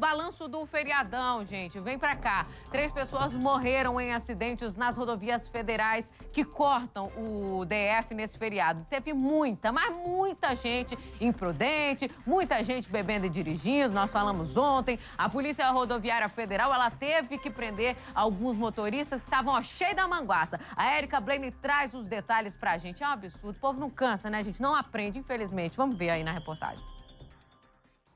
balanço do feriadão, gente. Vem pra cá. Três pessoas morreram em acidentes nas rodovias federais que cortam o DF nesse feriado. Teve muita, mas muita gente imprudente, muita gente bebendo e dirigindo. Nós falamos ontem. A Polícia Rodoviária Federal, ela teve que prender alguns motoristas que estavam cheios da manguaça. A Erika Blaine traz os detalhes pra gente. É um absurdo. O povo não cansa, né, gente? Não aprende, infelizmente. Vamos ver aí na reportagem.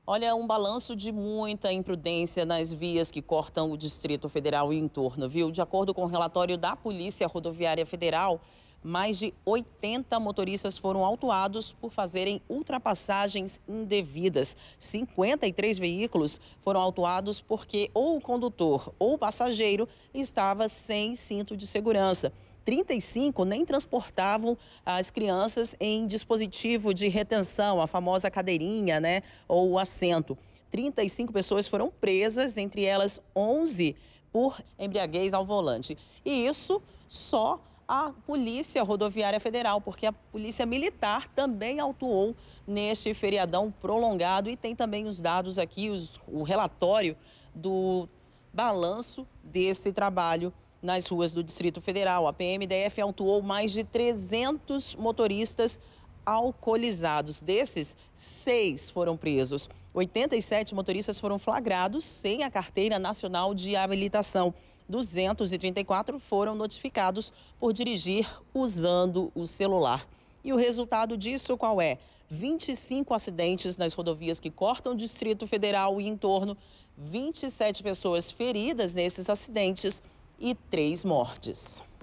Olha, um balanço de muita imprudência nas vias que cortam o Distrito Federal e em torno, viu? De acordo com o relatório da Polícia Rodoviária Federal, mais de 80 motoristas foram autuados por fazerem ultrapassagens indevidas. 53 veículos foram autuados porque ou o condutor ou o passageiro estava sem cinto de segurança. 35 nem transportavam as crianças em dispositivo de retenção, a famosa cadeirinha, né, ou o assento. 35 pessoas foram presas, entre elas 11 por embriaguez ao volante. E isso só a Polícia Rodoviária Federal, porque a Polícia Militar também autuou neste feriadão prolongado e tem também os dados aqui, os, o relatório do balanço desse trabalho nas ruas do Distrito Federal. A PMDF autuou mais de 300 motoristas alcoolizados. Desses, seis foram presos. 87 motoristas foram flagrados sem a carteira nacional de habilitação. 234 foram notificados por dirigir usando o celular. E o resultado disso qual é? 25 acidentes nas rodovias que cortam o Distrito Federal e em torno, 27 pessoas feridas nesses acidentes e três mortes.